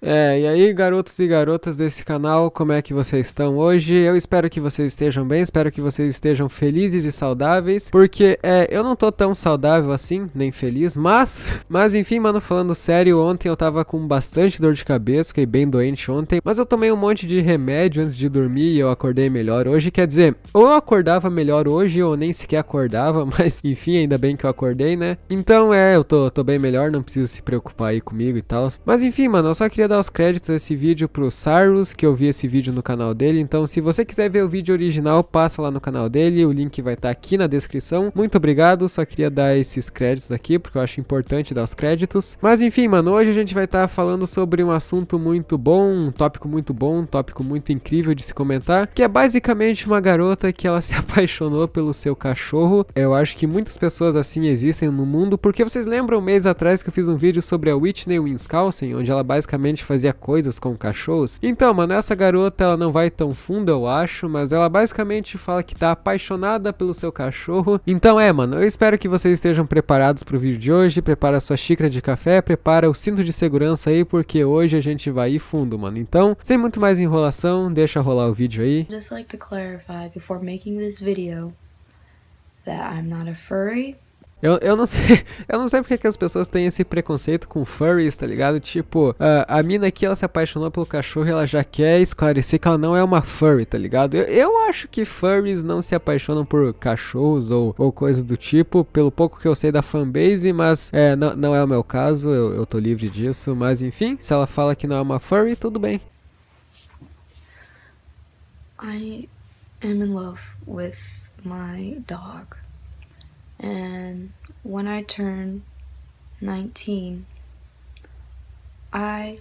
É, e aí, garotos e garotas desse canal, como é que vocês estão hoje? Eu espero que vocês estejam bem, espero que vocês estejam felizes e saudáveis, porque é, eu não tô tão saudável assim, nem feliz, mas, mas enfim, mano, falando sério, ontem eu tava com bastante dor de cabeça, fiquei bem doente ontem, mas eu tomei um monte de remédio antes de dormir e eu acordei melhor hoje, quer dizer, ou eu acordava melhor hoje ou nem sequer acordava, mas enfim, ainda bem que eu acordei, né? Então, é, eu tô, tô bem melhor, não preciso se preocupar aí comigo e tal, mas enfim, mano, eu só queria dar os créditos desse vídeo pro Cyrus, que eu vi esse vídeo no canal dele, então se você quiser ver o vídeo original, passa lá no canal dele, o link vai estar tá aqui na descrição. Muito obrigado, só queria dar esses créditos aqui, porque eu acho importante dar os créditos. Mas enfim, mano, hoje a gente vai estar tá falando sobre um assunto muito bom, um tópico muito bom, um tópico muito incrível de se comentar, que é basicamente uma garota que ela se apaixonou pelo seu cachorro. Eu acho que muitas pessoas assim existem no mundo, porque vocês lembram um mês atrás que eu fiz um vídeo sobre a Whitney Winscalsen, onde ela basicamente gente fazia coisas com cachorros. Então, mano, essa garota ela não vai tão fundo, eu acho, mas ela basicamente fala que tá apaixonada pelo seu cachorro. Então é, mano, eu espero que vocês estejam preparados pro vídeo de hoje. Prepara sua xícara de café, prepara o cinto de segurança aí, porque hoje a gente vai ir fundo, mano. Então, sem muito mais enrolação, deixa rolar o vídeo aí. Just like to clarify before making this video that I'm not a furry. Eu, eu não sei, eu não sei porque que as pessoas têm esse preconceito com furries, tá ligado? Tipo, a, a mina aqui, ela se apaixonou pelo cachorro e ela já quer esclarecer que ela não é uma furry, tá ligado? Eu, eu acho que furries não se apaixonam por cachorros ou, ou coisas do tipo, pelo pouco que eu sei da fanbase, mas é, não, não é o meu caso, eu, eu tô livre disso, mas enfim, se ela fala que não é uma furry, tudo bem. I am in love with my dog. And when I turned 19, I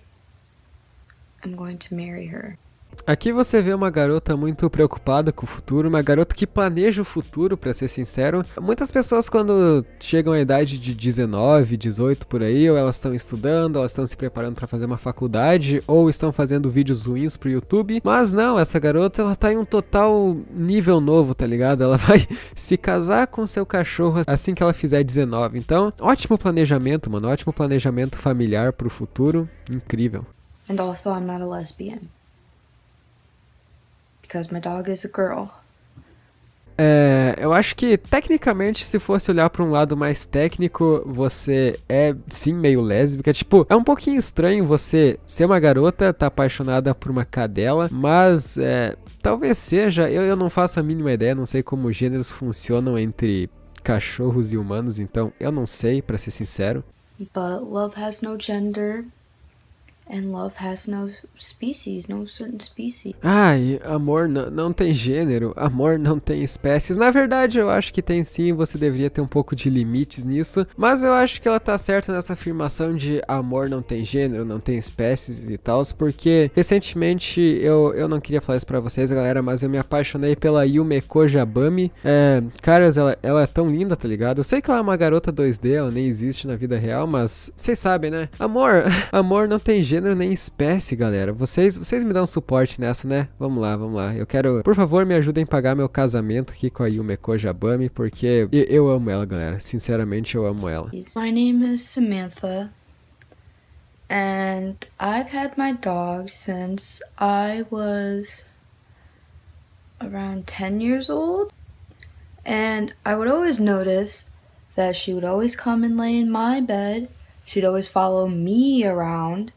am going to marry her. Aqui você vê uma garota muito preocupada com o futuro, uma garota que planeja o futuro, para ser sincero. Muitas pessoas quando chegam à idade de 19, 18 por aí, ou elas estão estudando, elas estão se preparando para fazer uma faculdade, ou estão fazendo vídeos ruins pro YouTube, mas não, essa garota ela tá em um total nível novo, tá ligado? Ela vai se casar com seu cachorro assim que ela fizer 19. Então, ótimo planejamento, mano, ótimo planejamento familiar pro futuro, incrível. And also I'm not a lesbian because my dog is a girl. É, eu acho que tecnicamente, se fosse olhar para um lado mais técnico, você é sim meio lésbica. Tipo, é um pouquinho estranho você ser uma garota, tá apaixonada por uma cadela, mas é, talvez seja. Eu, eu não faço a mínima ideia, não sei como gêneros funcionam entre cachorros e humanos, então eu não sei, para ser sincero. But love has no gender, And love has no species, no certain species. Ai, amor não tem gênero, amor não tem espécies. Na verdade, eu acho que tem sim, você deveria ter um pouco de limites nisso. Mas eu acho que ela tá certa nessa afirmação de amor não tem gênero, não tem espécies e tal, porque recentemente eu, eu não queria falar isso pra vocês, galera, mas eu me apaixonei pela Yumeko Jabami. É, caras, ela, ela é tão linda, tá ligado? Eu sei que ela é uma garota 2D, ela nem existe na vida real, mas vocês sabem, né? Amor, amor não tem gênero gênero nem espécie, galera. Vocês, vocês me dão suporte nessa, né? Vamos lá, vamos lá. Eu quero, por favor, me ajudem a pagar meu casamento aqui com a Yumeko Jabami, porque eu, eu amo ela, galera. Sinceramente, eu amo ela. My name is Samantha. and I've had my dog since I was around 10 years old. And I would always notice that she would always come and lay in my bed. She'd always follow me around.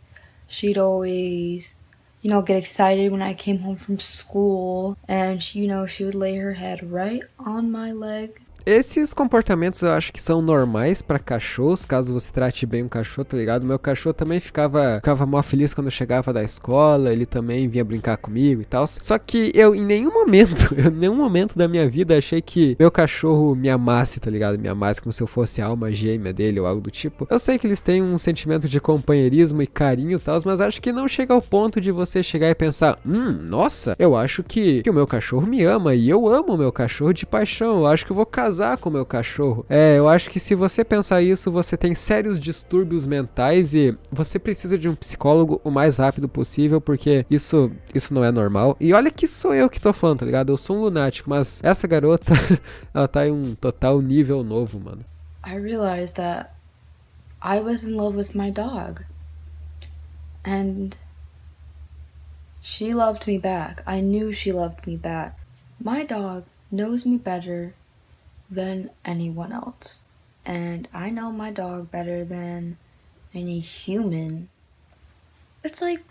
she'd always you know get excited when i came home from school and she, you know she would lay her head right on my leg Esses comportamentos eu acho que são normais para cachorros, caso você trate bem um cachorro, tá ligado? Meu cachorro também ficava, ficava mó feliz quando eu chegava da escola, ele também vinha brincar comigo e tal. Só que eu em nenhum momento, em nenhum momento da minha vida achei que meu cachorro me amasse, tá ligado? Me amasse como se eu fosse a alma gêmea dele ou algo do tipo. Eu sei que eles têm um sentimento de companheirismo e carinho e tal, mas acho que não chega ao ponto de você chegar e pensar, hum, nossa, eu acho que, que o meu cachorro me ama e eu amo o meu cachorro de paixão, eu acho que eu vou casar casar com o meu cachorro. É, eu acho que se você pensar isso, você tem sérios distúrbios mentais e você precisa de um psicólogo o mais rápido possível, porque isso, isso não é normal. E olha que sou eu que tô falando, tá ligado? Eu sou um lunático, mas essa garota, ela tá em um total nível novo, mano. I realized that I was in love with my dog. And she loved me back. I knew she loved me back. My dog knows me better than anyone else. And I know my dog better than any human. It's like,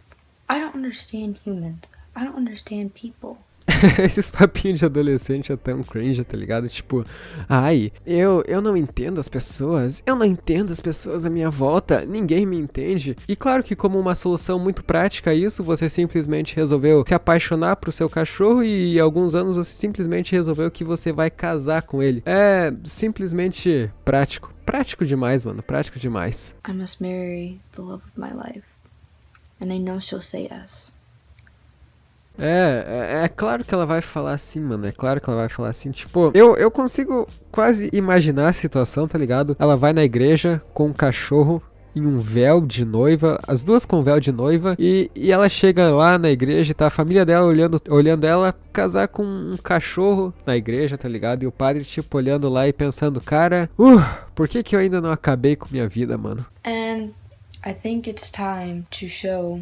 I don't understand humans. I don't understand people. Esses papinhos de adolescente é tão cringe, tá ligado? Tipo, ai, eu, eu não entendo as pessoas, eu não entendo as pessoas à minha volta, ninguém me entende. E claro que, como uma solução muito prática a isso, você simplesmente resolveu se apaixonar pro seu cachorro e alguns anos você simplesmente resolveu que você vai casar com ele. É simplesmente prático. Prático demais, mano, prático demais. I must marry the love of my life. And I know she'll say yes. É, é, é, claro que ela vai falar assim, mano. É claro que ela vai falar assim. Tipo, eu, eu consigo quase imaginar a situação, tá ligado? Ela vai na igreja com um cachorro em um véu de noiva, as duas com véu de noiva, e, e ela chega lá na igreja, tá a família dela olhando, olhando ela casar com um cachorro na igreja, tá ligado? E o padre, tipo, olhando lá e pensando, cara, uh, por que que eu ainda não acabei com minha vida, mano? And I think it's time to show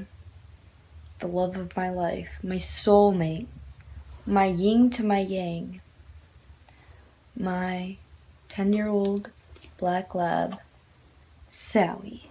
the love of my life, my soulmate, my yin to my yang, my 10 year old black lab, Sally.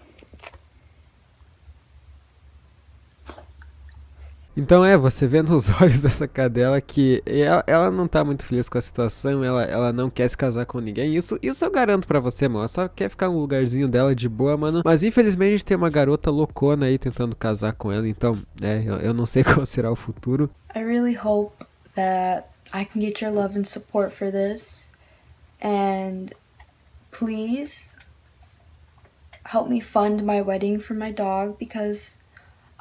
Então é, você vê nos olhos dessa cadela que ela, ela não tá muito feliz com a situação, ela, ela não quer se casar com ninguém. Isso, isso eu garanto para você, mano. Ela só quer ficar no lugarzinho dela de boa, mano. Mas infelizmente tem uma garota loucona aí tentando casar com ela, então, é, eu, eu não sei qual será o futuro. I really hope that I can get your love and support for this. And please help me fund my wedding for my dog because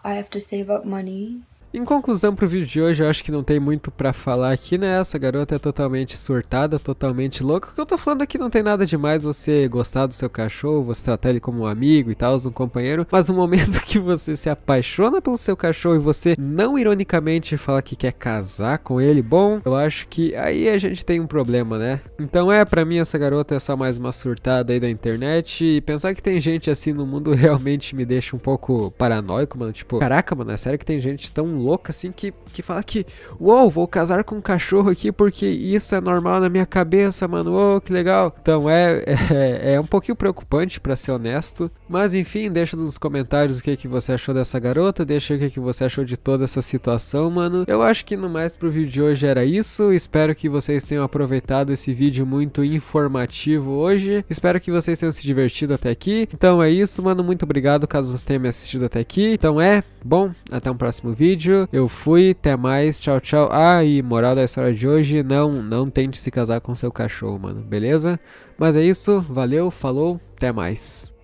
I have to save up money em conclusão pro vídeo de hoje, eu acho que não tem muito para falar aqui, né? Essa garota é totalmente surtada, totalmente louca. O que eu tô falando aqui não tem nada demais você gostar do seu cachorro, você tratar ele como um amigo e tal, um companheiro, mas no momento que você se apaixona pelo seu cachorro e você não ironicamente fala que quer casar com ele, bom, eu acho que aí a gente tem um problema, né? Então é, para mim essa garota é só mais uma surtada aí da internet e pensar que tem gente assim no mundo realmente me deixa um pouco paranoico, mano. Tipo, caraca, mano, é sério que tem gente tão louca, assim, que, que fala que, uou, vou casar com um cachorro aqui porque isso é normal na minha cabeça, mano, uou, que legal. Então é, é, é um pouquinho preocupante, para ser honesto. Mas enfim, deixa nos comentários o que, que você achou dessa garota, deixa o que, que você achou de toda essa situação, mano. Eu acho que no mais pro vídeo de hoje era isso. Espero que vocês tenham aproveitado esse vídeo muito informativo hoje. Espero que vocês tenham se divertido até aqui. Então é isso, mano. Muito obrigado caso você tenha me assistido até aqui. Então é, bom, até um próximo vídeo eu fui, até mais, tchau, tchau. Ah, e moral da história de hoje, não, não tente se casar com seu cachorro, mano, beleza? Mas é isso, valeu, falou, até mais.